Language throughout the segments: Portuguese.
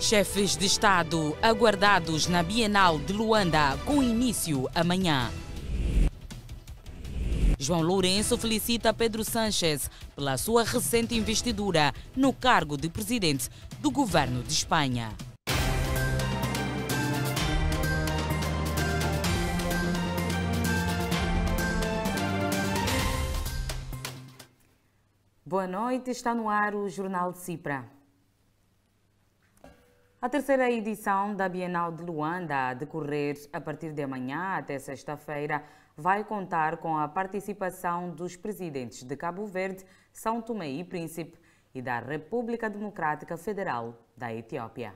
Chefes de Estado aguardados na Bienal de Luanda com início amanhã. João Lourenço felicita Pedro Sánchez pela sua recente investidura no cargo de presidente do governo de Espanha. Boa noite, está no ar o Jornal de Cipra. A terceira edição da Bienal de Luanda, a decorrer a partir de amanhã até sexta-feira, vai contar com a participação dos presidentes de Cabo Verde, São Tomé e Príncipe e da República Democrática Federal da Etiópia.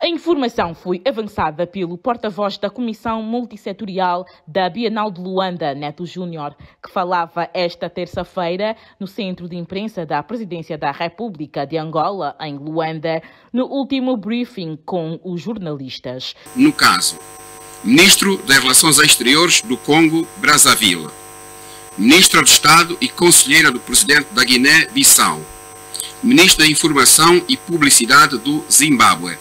A informação foi avançada pelo porta-voz da Comissão Multissetorial da Bienal de Luanda, Neto Júnior, que falava esta terça-feira no Centro de Imprensa da Presidência da República de Angola, em Luanda, no último briefing com os jornalistas. No caso, Ministro das Relações Exteriores do Congo, Brazzaville, Ministra do Estado e Conselheira do Presidente da Guiné-Bissau, Ministro da Informação e Publicidade do Zimbábue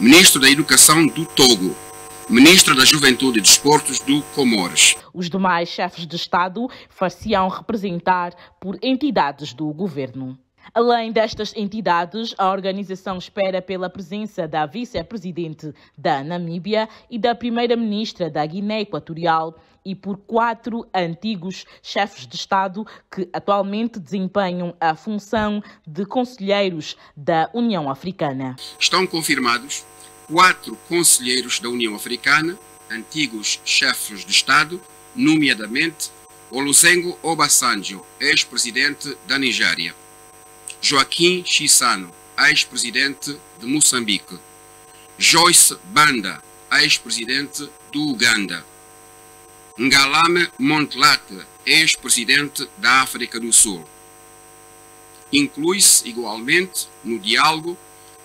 ministro da Educação do Togo, ministro da Juventude e Desportos do Comores. Os demais chefes de Estado far-se-ão representar por entidades do governo. Além destas entidades, a organização espera pela presença da vice-presidente da Namíbia e da primeira-ministra da Guiné Equatorial e por quatro antigos chefes de Estado que atualmente desempenham a função de conselheiros da União Africana. Estão confirmados quatro conselheiros da União Africana, antigos chefes de Estado, nomeadamente Olusengo Obasanjo, ex-presidente da Nigéria. Joaquim Chissano, ex-presidente de Moçambique. Joyce Banda, ex-presidente do Uganda. Ngalame Montlate, ex-presidente da África do Sul. Inclui-se igualmente no diálogo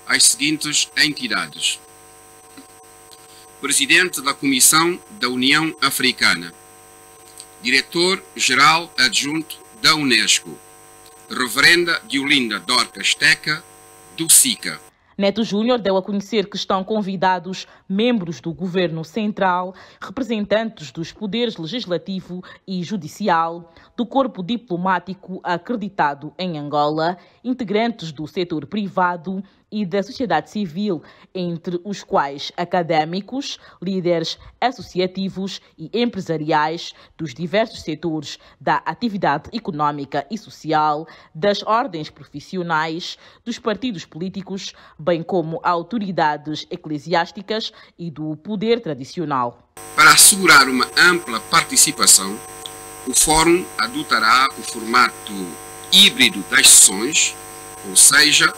as seguintes entidades: Presidente da Comissão da União Africana, Diretor-Geral Adjunto da Unesco, Reverenda Diolinda Dorcas Teca, do SICA. Neto Júnior deu a conhecer que estão convidados membros do governo central, representantes dos poderes legislativo e judicial, do corpo diplomático acreditado em Angola, integrantes do setor privado e da sociedade civil, entre os quais acadêmicos, líderes associativos e empresariais dos diversos setores da atividade econômica e social, das ordens profissionais, dos partidos políticos, bem como autoridades eclesiásticas e do poder tradicional. Para assegurar uma ampla participação, o Fórum adotará o formato híbrido das sessões, ou seja,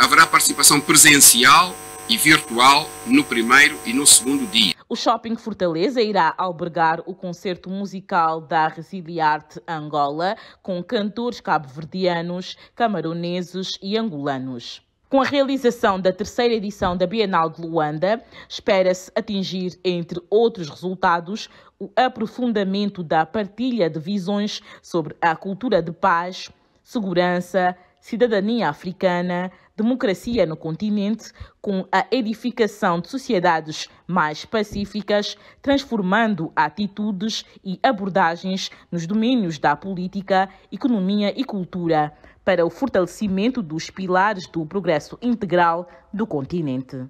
haverá participação presencial e virtual no primeiro e no segundo dia. O Shopping Fortaleza irá albergar o concerto musical da Resiliarte Angola, com cantores cabo-verdianos, camaroneses e angolanos. Com a realização da terceira edição da Bienal de Luanda, espera-se atingir, entre outros resultados, o aprofundamento da partilha de visões sobre a cultura de paz, segurança, cidadania africana, democracia no continente, com a edificação de sociedades mais pacíficas, transformando atitudes e abordagens nos domínios da política, economia e cultura, para o fortalecimento dos pilares do progresso integral do continente.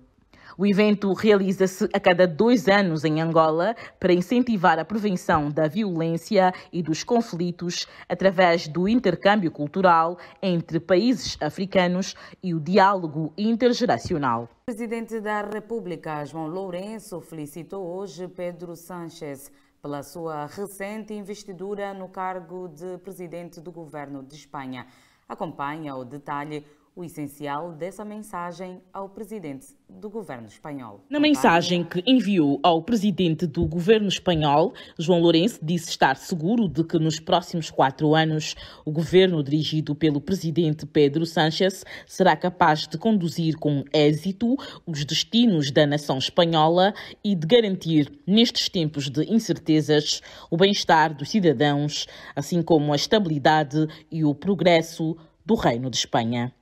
O evento realiza-se a cada dois anos em Angola para incentivar a prevenção da violência e dos conflitos através do intercâmbio cultural entre países africanos e o diálogo intergeracional. O presidente da República, João Lourenço, felicitou hoje Pedro Sánchez pela sua recente investidura no cargo de presidente do governo de Espanha. Acompanha o detalhe o essencial dessa mensagem ao presidente do governo espanhol. Na mensagem que enviou ao presidente do governo espanhol, João Lourenço disse estar seguro de que nos próximos quatro anos o governo dirigido pelo presidente Pedro Sánchez será capaz de conduzir com êxito os destinos da nação espanhola e de garantir, nestes tempos de incertezas, o bem-estar dos cidadãos, assim como a estabilidade e o progresso do Reino de Espanha.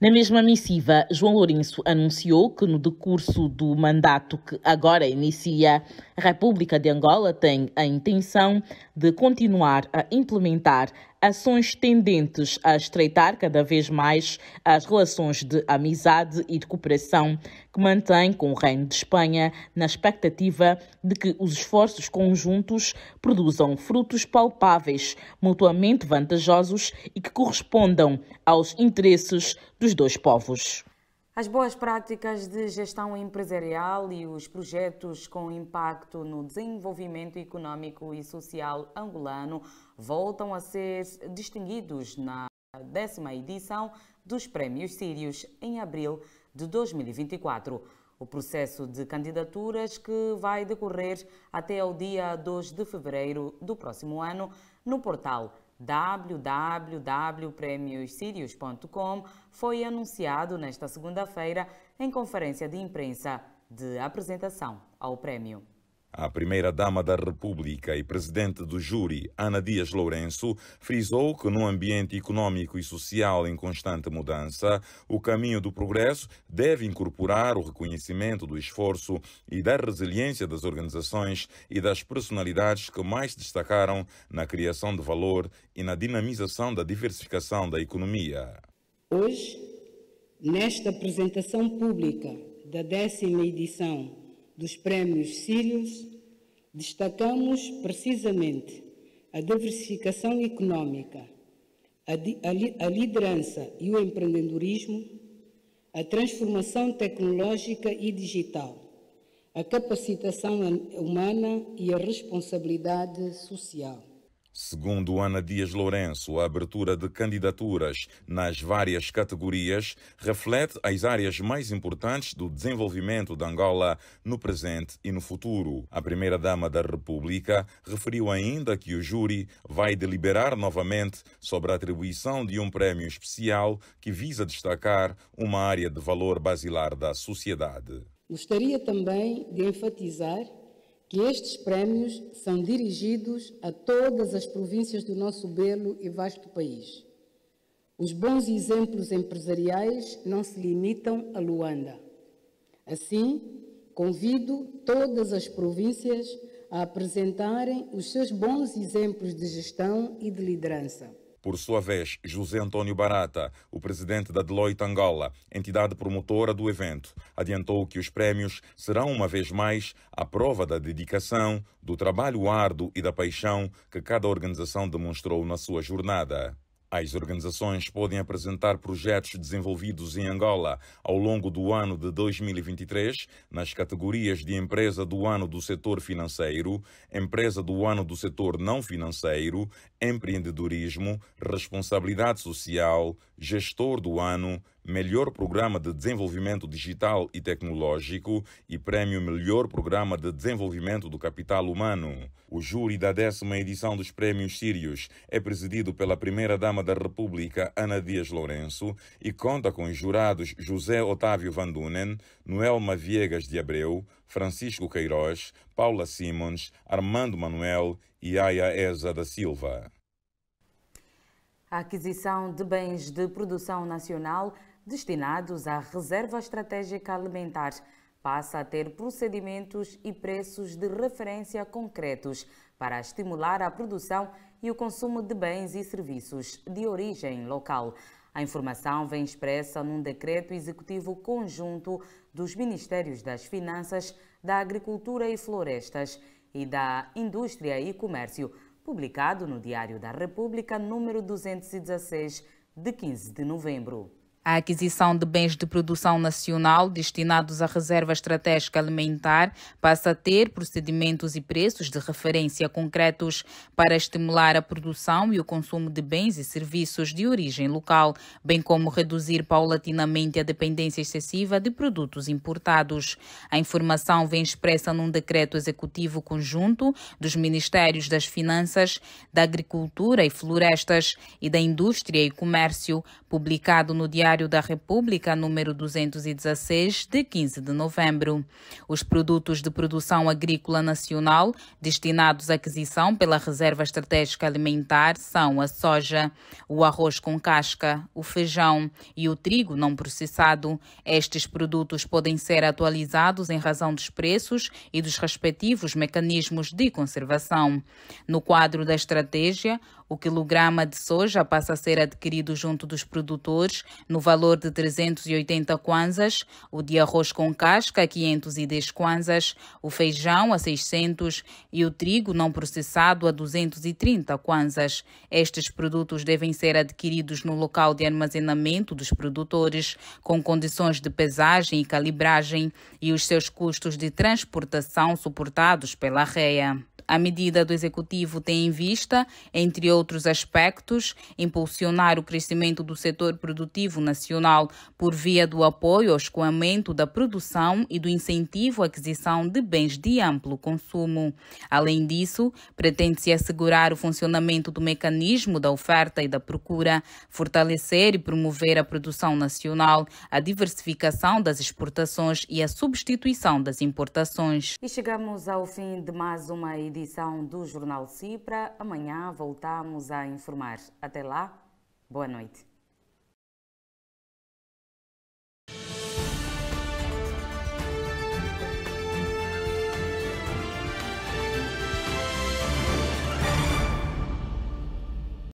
Na mesma missiva, João Lourenço anunciou que, no decurso do mandato que agora inicia, a República de Angola tem a intenção de continuar a implementar ações tendentes a estreitar cada vez mais as relações de amizade e de cooperação que mantém com o Reino de Espanha, na expectativa de que os esforços conjuntos produzam frutos palpáveis, mutuamente vantajosos e que correspondam aos interesses dos dois povos. As boas práticas de gestão empresarial e os projetos com impacto no desenvolvimento econômico e social angolano voltam a ser distinguidos na décima edição dos Prémios Sírios, em abril de 2024. O processo de candidaturas que vai decorrer até ao dia 2 de fevereiro do próximo ano no portal www.premiosirius.com foi anunciado nesta segunda-feira em conferência de imprensa de apresentação ao prêmio. A primeira-dama da República e presidente do júri, Ana Dias Lourenço, frisou que num ambiente econômico e social em constante mudança, o caminho do progresso deve incorporar o reconhecimento do esforço e da resiliência das organizações e das personalidades que mais destacaram na criação de valor e na dinamização da diversificação da economia. Hoje, nesta apresentação pública da décima edição dos prémios sírios, destacamos precisamente a diversificação económica, a, a, a liderança e o empreendedorismo, a transformação tecnológica e digital, a capacitação humana e a responsabilidade social. Segundo Ana Dias Lourenço, a abertura de candidaturas nas várias categorias reflete as áreas mais importantes do desenvolvimento de Angola no presente e no futuro. A primeira-dama da República referiu ainda que o júri vai deliberar novamente sobre a atribuição de um prémio especial que visa destacar uma área de valor basilar da sociedade. Gostaria também de enfatizar que estes prémios são dirigidos a todas as províncias do nosso belo e vasto país. Os bons exemplos empresariais não se limitam a Luanda. Assim, convido todas as províncias a apresentarem os seus bons exemplos de gestão e de liderança. Por sua vez, José Antônio Barata, o presidente da Deloitte Angola, entidade promotora do evento, adiantou que os prémios serão uma vez mais a prova da dedicação, do trabalho árduo e da paixão que cada organização demonstrou na sua jornada. As organizações podem apresentar projetos desenvolvidos em Angola ao longo do ano de 2023 nas categorias de Empresa do Ano do Setor Financeiro, Empresa do Ano do Setor Não Financeiro, Empreendedorismo, Responsabilidade Social, Gestor do Ano, Melhor Programa de Desenvolvimento Digital e Tecnológico e Prémio Melhor Programa de Desenvolvimento do Capital Humano. O júri da décima edição dos Prémios Sírios é presidido pela Primeira-Dama da República, Ana Dias Lourenço, e conta com os jurados José Otávio Van Dunen, Noelma Viegas de Abreu, Francisco Queiroz, Paula Simons, Armando Manuel e Aya Eza da Silva. A aquisição de bens de produção nacional destinados à reserva estratégica alimentar passa a ter procedimentos e preços de referência concretos para estimular a produção e o consumo de bens e serviços de origem local. A informação vem expressa num decreto executivo conjunto dos Ministérios das Finanças, da Agricultura e Florestas e da Indústria e Comércio, publicado no Diário da República número 216 de 15 de novembro a aquisição de bens de produção nacional destinados à reserva estratégica alimentar passa a ter procedimentos e preços de referência concretos para estimular a produção e o consumo de bens e serviços de origem local, bem como reduzir paulatinamente a dependência excessiva de produtos importados. A informação vem expressa num decreto executivo conjunto dos Ministérios das Finanças, da Agricultura e Florestas e da Indústria e Comércio, publicado no Diário Diário da República, número 216, de 15 de novembro. Os produtos de produção agrícola nacional destinados à aquisição pela Reserva Estratégica Alimentar são a soja, o arroz com casca, o feijão e o trigo não processado. Estes produtos podem ser atualizados em razão dos preços e dos respectivos mecanismos de conservação. No quadro da estratégia, o quilograma de soja passa a ser adquirido junto dos produtores no valor de 380 kwanzas, o de arroz com casca 510 kwanzas, o feijão a 600 e o trigo não processado a 230 kwanzas. Estes produtos devem ser adquiridos no local de armazenamento dos produtores, com condições de pesagem e calibragem e os seus custos de transportação suportados pela REA. A medida do Executivo tem em vista, entre outros aspectos, impulsionar o crescimento do setor produtivo nacional por via do apoio ao escoamento da produção e do incentivo à aquisição de bens de amplo consumo. Além disso, pretende-se assegurar o funcionamento do mecanismo da oferta e da procura, fortalecer e promover a produção nacional, a diversificação das exportações e a substituição das importações. E chegamos ao fim de mais uma edição edição do Jornal Cipra. Amanhã voltamos a informar. Até lá, boa noite.